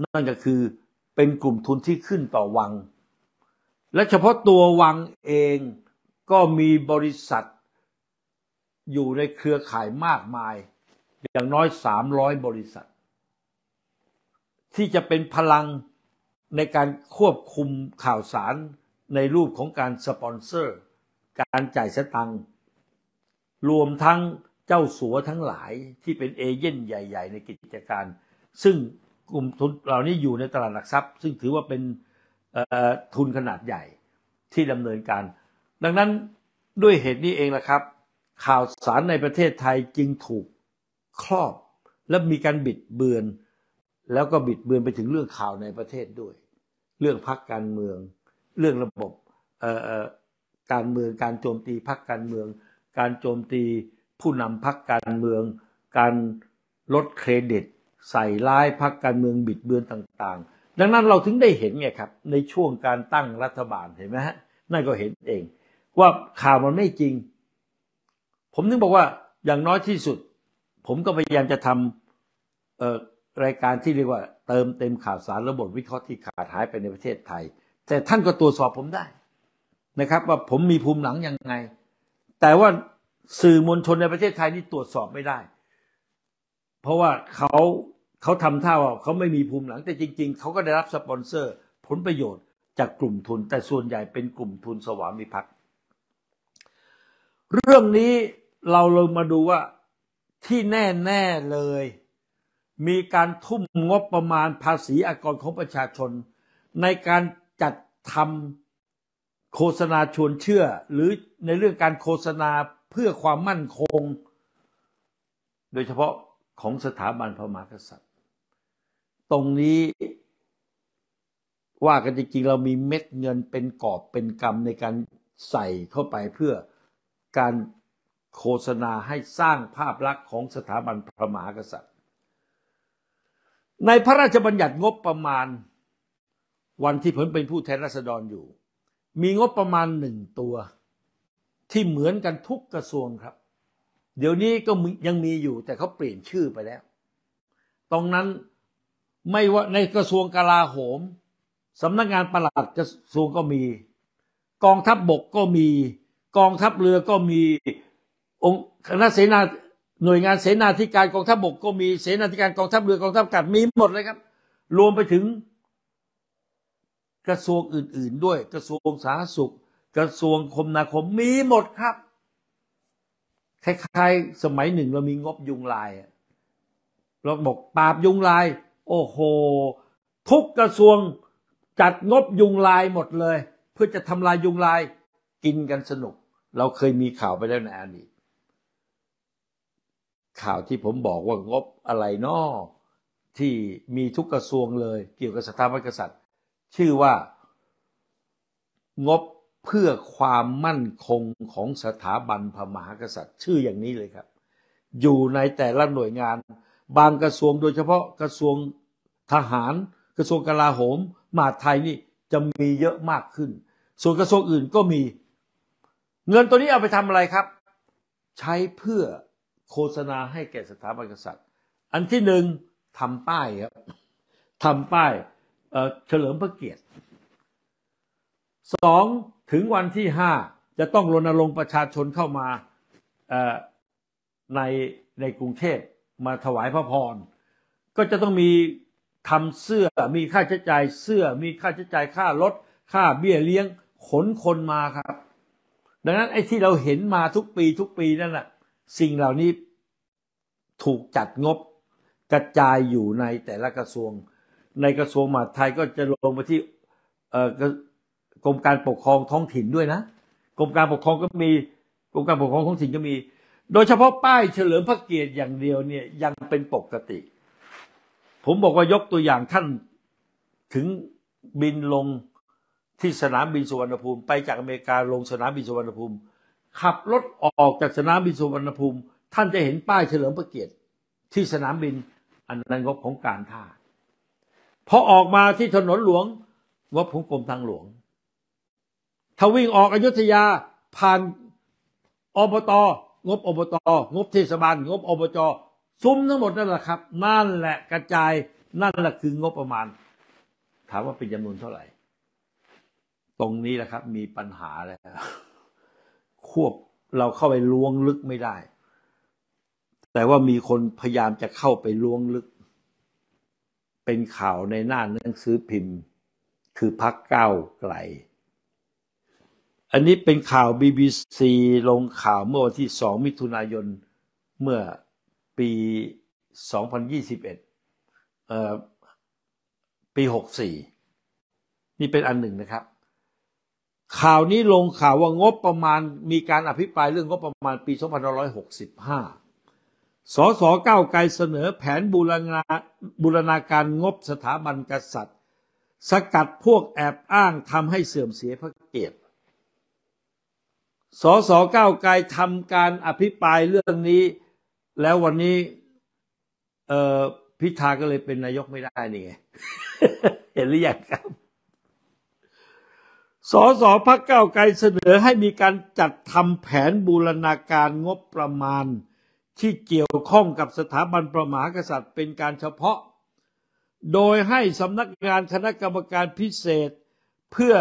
นั่นก็คือเป็นกลุ่มทุนที่ขึ้นต่อวัง และเฉพาะตัววังเองก็มีบริษัทอยู่ในเครือข่ายมากมาย อย่างน้อยสามร้อยบริษัทที่จะเป็นพลังในการควบคุมข่าวสารในรูปของการสปอนเซอร์ การจ่ายสตังค์รวมทั้งเจ้าสัวทั้งหลายที่เป็นเอเย่นใหญ่ๆในกิจการซึ่งกลุ่มทุนเหล่านี้อยู่ในตลาดหลักทรัพย์ ซึ่งถือว่าเป็นทุนขนาดใหญ่ที่ดำเนินการดังนั้นด้วยเหตุนี้เองละครับ ข่าวสารในประเทศไทยจึงถูกครอบและมีการบิดเบือน แล้วก็บิดเบือนไปถึงเรื่องข่าวในประเทศด้วย เรื่องพักการเมือง เรื่องระบบการเมือง การโจมตีพักการเมือง การโจมตีผู้นำพักการเมือง การลดเครดิตใส่ร้ายพักการเมืองบิดเบือนต่าง ๆ ดังนั้นเราถึงได้เห็นไงครับ ในช่วงการตั้งรัฐบาลเห็นไหมฮะนั่นก็เห็นเอง ว่าข่าวมันไม่จริง ผมถึงบอกว่าอย่างน้อยที่สุด ผมก็พยายามจะทำรายการที่เรียกว่าเติมเต็มข่าวสารระบบวิเคราะห์ที่ขาดหายไปในประเทศไทย แต่ท่านก็ตรวจสอบผมได้นะครับว่าผมมีภูมิหลังยังไง แต่ว่าสื่อมวลชนในประเทศไทยนี่ตรวจสอบไม่ได้เพราะว่าเขาเขาทำท่าว่าเขาไม่มีภูมิหลังแต่จริงๆเขาก็ได้รับสปอนเซอร์ผลประโยชน์จากกลุ่มทุนแต่ส่วนใหญ่เป็นกลุ่มทุนสวามิภักดิ์เรื่องนี้เราลงมาดูว่าที่แน่ๆเลย มีการทุ่มงบประมาณภาษีอากรของประชาชน ในการจัดทำโฆษณาชวนเชื่อ หรือในเรื่องการโฆษณาเพื่อความมั่นคง โดยเฉพาะของสถาบันพระมหากษัตริย์ ตรงนี้ว่ากันจริงๆเรามีเม็ดเงินเป็นกอบเป็นกรรมในการใส่เข้าไปเพื่อการโฆษณาให้สร้างภาพลักษณ์ของสถาบันพระมหากษัตริย์ ในพระราชบัญญัติงบประมาณวันที่ผมเป็นผู้แทนราษฎรอยู่ มีงบประมาณหนึ่งตัวที่เหมือนกันทุกกระทรวงครับเดี๋ยวนี้ก็ยังมีอยู่แต่เขาเปลี่ยนชื่อไปแล้วตรงนั้นไม่ว่าในกระทรวงกลาโหมสำนักงานประหลัดกระทรวงก็มี กองทัพบบกก็มีกองทัพเรือก็มีองค์คณะเสนาหน่วยงานเสนาธิการกองทัพบบกก็มีเสนาธิการกองทัพเรือกองทัพอากาศมีหมดเลยครับ รวมไปถึงกระทรวงอื่น ๆ ด้วยกระทรวงสาธารณสุข กระทรวงคมนาคมมีหมดครับคล้ายๆสมัยหนึ่งเรามีงบยุงลายเราบอกปราบยุงลาย โอ้โห ทุกกระทรวงจัดงบยุงลายหมดเลย เพื่อจะทำลายยุงลายกินกันสนุก เราเคยมีข่าวไปแล้วในอดีตข่าวที่ผมบอกว่างบอะไรนอที่มีทุกกระทรวงเลย เกี่ยวกับสถาบันกษัตริย์ ชื่อว่างบเพื่อความมั่นคงของสถาบันพระมหากษัตริย์ชื่ออย่างนี้เลยครับ อยู่ในแต่ละหน่วยงานบางกระทรวงโดยเฉพาะกระทรวงทหารกระทรวงกลาโหมมหาไทยนี่จะมีเยอะมากขึ้น ส่วนกระทรวงอื่นก็มีเงินตัวนี้เอาไปทำอะไรครับ ใช้เพื่อโฆษณาให้แก่สถาบันกษัตริย์ อันที่หนึ่งทำป้ายครับทำป้ายเฉลิมพระเกียรติสองถึง วันที่ห้าจะต้องรณรงค์ประชาชนเข้ามาในในกรุงเทพมาถวายพระพรก็จะต้องมีทำเสื้อมีค่าใช้จ่ายเสื้อมีค่าใช้จ่ายค่ารถ ค่าเบี้ยเลี้ยงขนคนมาครับ ดังนั้นไอ้ที่เราเห็นมาทุกปี ทุกปีนั่นแหละสิ่งเหล่านี้ถูกจัดงบกระจายอยู่ในแต่ละกระทรวงในกระทรวงมหาดไทยก็จะลงไปที่กรมการปกครองท้องถิ่นด้วยนะ กรมการปกครองก็มีกรมการปกครองท้องถิ่นก็มี โดยเฉพาะป้ายเฉลิมพระเกียรติอย่างเดียวเนี่ยยังเป็นปกติ ผมบอกว่ายกตัวอย่างท่านถึงบินลงที่สนามบินสุวรรณภูมิ ไปจากอเมริกาลงสนามบินสุวรรณภูมิ ขับรถออกจากสนามบินสุวรรณภูมิ ท่านจะเห็นป้ายเฉลิมพระเกียรติที่สนามบินอันนั้นงบของการท่าพอออกมาที่ถนนหลวงงบของกรมทางหลวงถ้าวิ่งออกอยุธยาผ่านอบตงบอบตงบเทศบาลงบอบจซุ้มทั้งหมดนั่นแหละครับนั่นแหละกระจายนั่นแหละคืองบประมาณ ถามว่าเป็นจำนวนเท่าไหร่ ตรงนี้แหละครับ มีปัญหาแล้ว ควบเราเข้าไปล้วงลึกไม่ได้ แต่ว่ามีคนพยายามจะเข้าไปล้วงลึก เป็นข่าวในหน้าหนังสือพิมพ์ คือพักเก้าไกลอันนี้เป็นข่าว BBC ลงข่าว เมื่อวันที่ 2 มิถุนายนเมื่อปี 2021เอ่อปี 64 นี่เป็นอันหนึ่งนะครับ ข่าวนี้ลงข่าวว่างบประมาณมีการอภิปรายเรื่องงบประมาณปี 2565สสเก้าไกลเสนอแผนบูรณาบูรณาการงบสถาบันกษัตริย์ สกัดพวกแอบอ้างทำให้เสื่อมเสียพระเกียรติสสก้าวไกลทำการอภิปรายเรื่องนี้ แล้ววันนี้เออพิธาก็เลยเป็นนายกไม่ได้นี่ไงเห็นหรือยังครับสสพักเก้าไกลเสนอให้มีการจัดทำแผนบูรณาการงบประมาณที่เกี่ยวข้องกับสถาบันประมหากษัตริย์ เป็นการเฉพาะ โดยให้สำนักงานคณะกรรมการพิเศษเพื่อ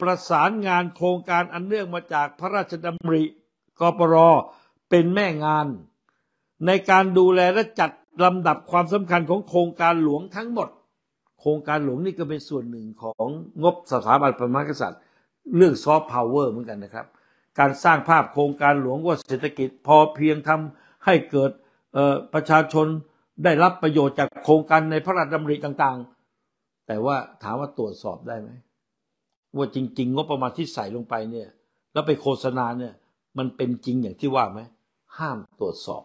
ประสานงานโครงการอันเนื่องมาจากพระราชดำริกปร เป็นแม่งานในการดูแลและจัดลำดับความสำคัญของโครงการหลวงทั้งหมด โครงการหลวงนี่ก็เป็นส่วนหนึ่งของงบสถาบันพระมหากษัตริย์เรื่องซอฟต์พาวเวอร์เหมือนกันนะครับ การสร้างภาพโครงการหลวงว่าเศรษฐกิจพอเพียงทำให้เกิดประชาชนได้รับประโยชน์จากโครงการในพระราชดำริต่างๆ แต่ว่าถามว่าตรวจสอบได้ไหมว่าจริงๆงบประมาณที่ใส่ลงไปเนี่ย แล้วไปโฆษณาเนี่ย มันเป็นจริงอย่างที่ว่าไหมห้ามตรวจสอบ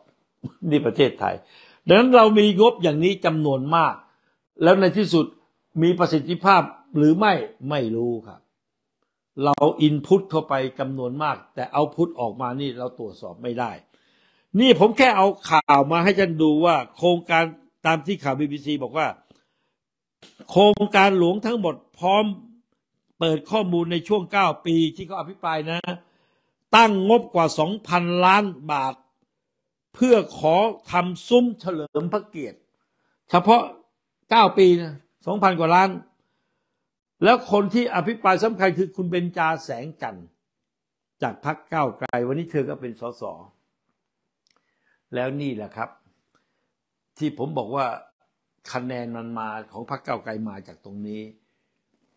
นี่ประเทศไทย ดังนั้นเรามีงบอย่างนี้จำนวนมาก แล้วในที่สุดมีประสิทธิภาพหรือไม่ไม่รู้ครับเราอินพุตเข้าไปจำนวนมาก แต่เอาพุตออกมานี่เราตรวจสอบไม่ได้ นี่ผมแค่เอาข่าวมาให้ท่านดูว่า โครงการตามที่ข่าวบีบีซีบอกว่า โครงการหลวงทั้งหมดพร้อมเปิดข้อมูลในช่วง9ปีที่เขาอภิปรายนะ ตั้งงบกว่า 2,000 ล้านบาท เพื่อขอทำซุ้มเฉลิมพระเกียรติ เฉพาะ 9 ปีนะ2,000 กว่าล้าน แล้วคนที่อภิปรายสำคัญคือคุณเบญจาแสงจันทร์จากพรรคเก้าไกล วันนี้เธอก็เป็นสสแล้วนี่แหละครับ ที่ผมบอกว่าคะแนนมันมา ของพรรคเก้าไกลมาจากตรงนี้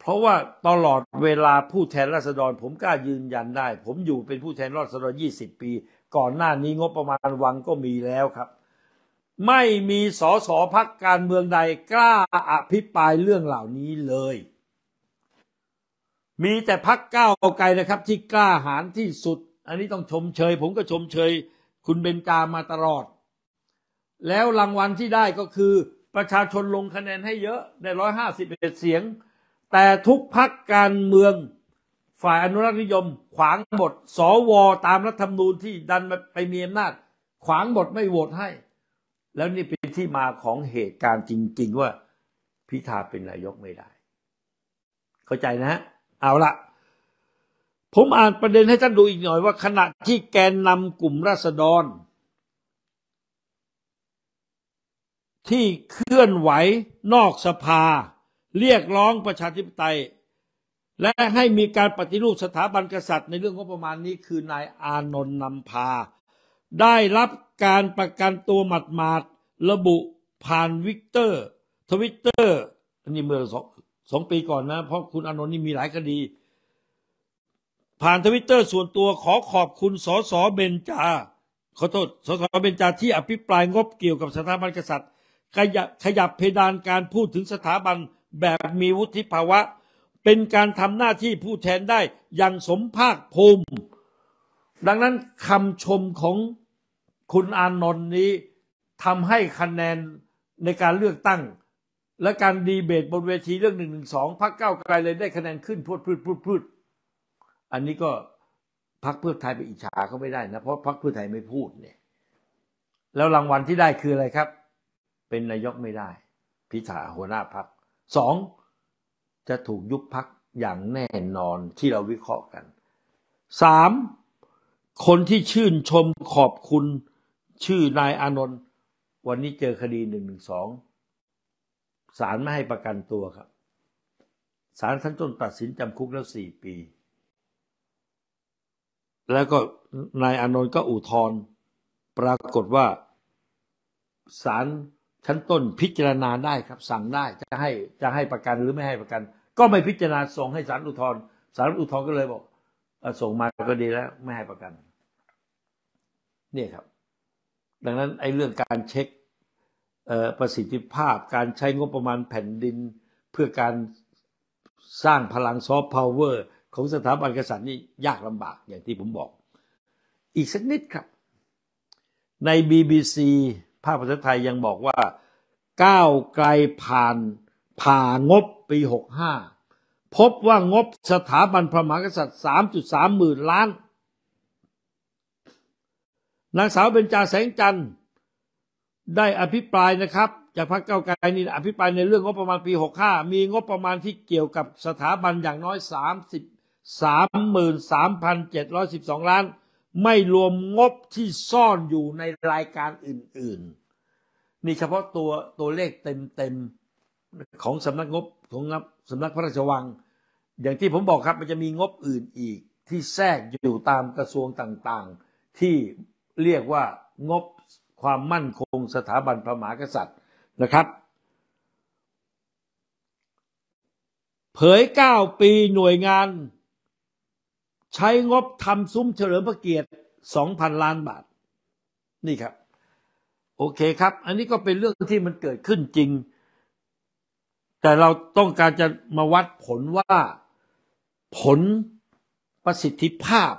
เพราะว่าตลอดเวลาผู้แทนราษฎร ผมกล้ายืนยันได้ ผมอยู่เป็นผู้แทนราษฎร20 ปี ก่อนหน้านี้งบประมาณ วังก็มีแล้วครับ ไม่มีสสพักการเมืองใดกล้าอภิปรายเรื่องเหล่านี้เลย มีแต่พักก้าวไกลนะครับ ที่กล้าหาญที่สุด อันนี้ต้องชมเชย ผมก็ชมเชย คุณเบนจามาตลอด แล้วรางวัลที่ได้ก็คือประชาชนลงคะแนนให้เยอะได้ร้อยห้าสิบเอ็ดเสียงแต่ทุกพักการเมืองฝ่ายอนุรักษนิยมขวางหมดสวตามรัฐธรรมนูญที่ดันไปมีอำนาจ ขวางหมดไม่โหวตให้ แล้วนี่เป็นที่มาของเหตุการณ์จริงๆว่าพิธาเป็นนายกไม่ได้ เข้าใจนะฮะ เอาละผมอ่านประเด็นให้ท่านดูอีกหน่อยว่าขณะที่แกนนำกลุ่มราษฎร ที่เคลื่อนไหวนอกสภาเรียกร้องประชาธิปไตย และให้มีการปฏิรูปสถาบันกษัตริย์ในเรื่องงบประมาณนี้คือนายอานนท์นำพาได้รับการประกันตัวหมัดๆระบุผ่านวิกเตอร์ทวิตเตอร์อันนี้เมื่อสองสองปีก่อนนะเพราะคุณอานนท์นี่มีหลายคดี ผ่านทวิตเตอร์ส่วนตัวขอขอบคุณสสเบนจาขอโทษสสเบนจาที่อภิปรายงบเกี่ยวกับสถาบันกษัตริย์ ขยับเพดานการพูดถึงสถาบันแบบมีวุฒิภาวะเป็นการทำหน้าที่ผู้แทนได้อย่างสมภาคภูมิดังนั้นคำชมของคุณอานนท์นี้ทำให้คะแนนในการเลือกตั้ง และการดีเบตบนเวทีเรื่องหนึ่งหนึ่งสองพักเก้าไกลเลยได้คะแนนขึ้นพูดพูดพูดพูดอันนี้ก็พักเพื่อไทยไปอิจฉาเขาไม่ได้นะ เพราะพักเพื่อไทยไม่พูดเนี่ยแล้วรางวัลที่ได้คืออะไรครับ เป็นนายกไม่ได้ พิธาหัวหน้าพักสองจะถูกยุบพักอย่างแน่นอนที่เราวิเคราะห์กันสามคนที่ชื่นชมขอบคุณชื่อนายอานนท์วันนี้เจอคดีหนึ่งหนึ่งสองศาลไม่ให้ประกันตัวครับศาลชั้นต้นตัดสินจำคุกแล้วสี่ปี แล้วก็นายอานนท์ก็อุทธรณ์ปรากฏว่าศาลชั้นต้นพิจารณาได้ครับ สั่งได้จะให้จะให้ประกันหรือไม่ให้ประกัน ก็ไม่พิจารณาส่งให้ศาลอุทธรณ์ศาลอุทธรณ์ก็เลยบอกส่งมาก็ดีแล้วไม่ให้ประกันเนี่ยครับ ดังนั้นไอ้เรื่องการเช็คประสิทธิภาพ การใช้งบประมาณแผ่นดิน เพื่อการสร้างพลังซอฟต์พาวเวอร์ของสถาบันกษัตริย์นี่ยากลำบากอย่างที่ผมบอก อีกสักนิดครับ ใน BBC ภาคประทาไทยยังบอกว่าก้าวไกลผ่านผ่างบปี 65 พบว่างบสถาบันพระมหากษัตริย์ 3.3 หมื่น ล้านนางสาวเบญจาแสงจันทร์ได้อภิปรายนะครับจากพรรคเก้าไกลนี่อภิปรายในเรื่องงบประมาณปี 65 มีงบประมาณที่เกี่ยวกับสถาบันอย่างน้อย 30 3 3ส1 2 ล้านไม่รวมงบที่ซ่อนอยู่ในรายการอื่นๆนี่เฉพาะตัวตัวเลขเต็มๆ ของสำนักงบของสำนักพระราชวัง อย่างที่ผมบอกครับมันจะมีงบอื่นอีก ที่แทรกอยู่ตามกระทรวงต่างๆ ที่เรียกว่างบความมั่นคงสถาบันพระมหากษัตริย์นะครับ เผย9ปีหน่วยงานใช้งบทำซุ้มเฉลิมพระเกียรติ2,000 ล้านบาท นี่ครับ โอเคครับ อันนี้ก็เป็นเรื่องที่มันเกิดขึ้นจริง แต่เราต้องการจะมาวัดผลว่าผลประสิทธิภาพ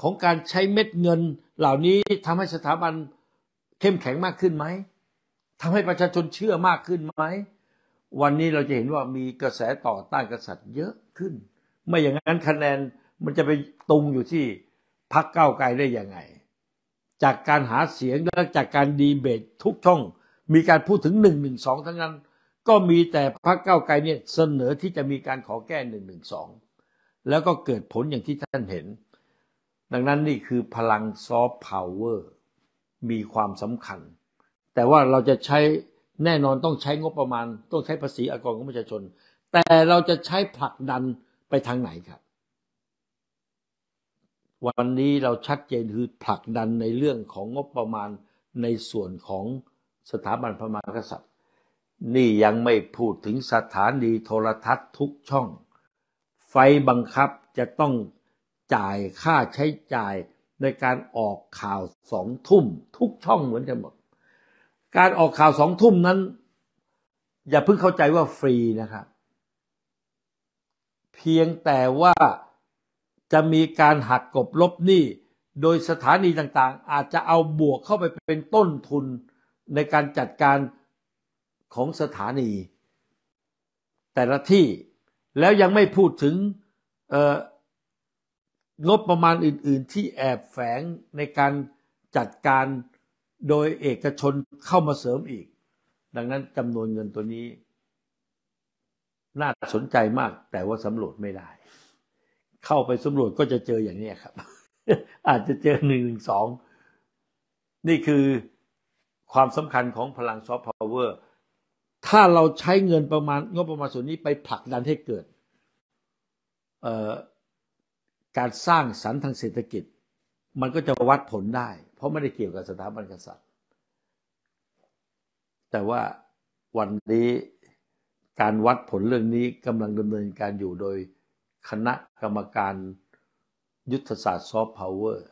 ของการใช้เม็ดเงินเหล่านี้ทำให้สถาบันเข้มแข็งมากขึ้นไหม ทำให้ประชาชนเชื่อมากขึ้นไหม วันนี้เราจะเห็นว่ามีกระแสต่อต้านกษัตริย์เยอะขึ้น ไม่อย่างนั้นคะแนนมันจะไปตุงอยู่ที่พักเก้าไกลได้ยังไง จากการหาเสียงและจากการดีเบตทุกช่อง มีการพูดถึงหนึ่งหนึ่งสองทั้งนั้น ก็มีแต่พักเก้าไกลเนี่ยเสนอที่จะมีการขอแก้หนึ่งหนึ่งสองแล้วก็เกิดผลอย่างที่ท่านเห็น ดังนั้นนี่คือพลังซอฟต์พาวเวอร์มีความสำคัญ แต่ว่าเราจะใช้แน่นอนต้องใช้งบประมาณ ต้องใช้ภาษีอากรของประชาชน แต่เราจะใช้ผลักดันไปทางไหนครับวันนี้เราชัดเจนคือผลักดันในเรื่องของงบประมาณในส่วนของสถาบันพระมหากษัตริย์ นี่ยังไม่พูดถึงสถานีโทรทัศน์ทุกช่อง ไฟบังคับจะต้องจ่ายค่าใช้จ่ายในการออกข่าวสองทุ่ม ทุกช่องเหมือนกันหมดการออกข่าวสองทุ่มนั้น อย่าเพิ่งเข้าใจว่าฟรีนะครับ เพียงแต่ว่าจะมีการหักกบลบหนี้โดยสถานีต่างๆ อาจจะเอาบวกเข้าไปเป็นต้นทุนในการจัดการของสถานี แต่ละที่แล้วยังไม่พูดถึงงบประมาณอื่นๆ ที่แอบแฝงในการจัดการโดยเอกชนเข้ามาเสริมอีก ดังนั้นจำนวนเงินตัวนี้น่าสนใจมากแต่ว่าสำรวจไม่ได้เข้าไปสำรวจก็จะเจออย่างนี้ครับ อาจจะเจอหนึ่งหนึ่งสอง นี่คือความสำคัญของพลังซอฟต์พาวเวอร์ถ้าเราใช้เงินประมาณงบประมาณส่วนนี้ไปผลักดันให้เกิด การสร้างสรรค์ทางเศรษฐกิจ มันก็จะวัดผลได้ เพราะไม่ได้เกี่ยวกับสถาบันกษัตริย์ แต่ว่าวันนี้การวัดผลเรื่องนี้กำลังดำเนินการอยู่โดยคณะกรรมการยุทธศาสตร์ซอฟต์พาวเวอร์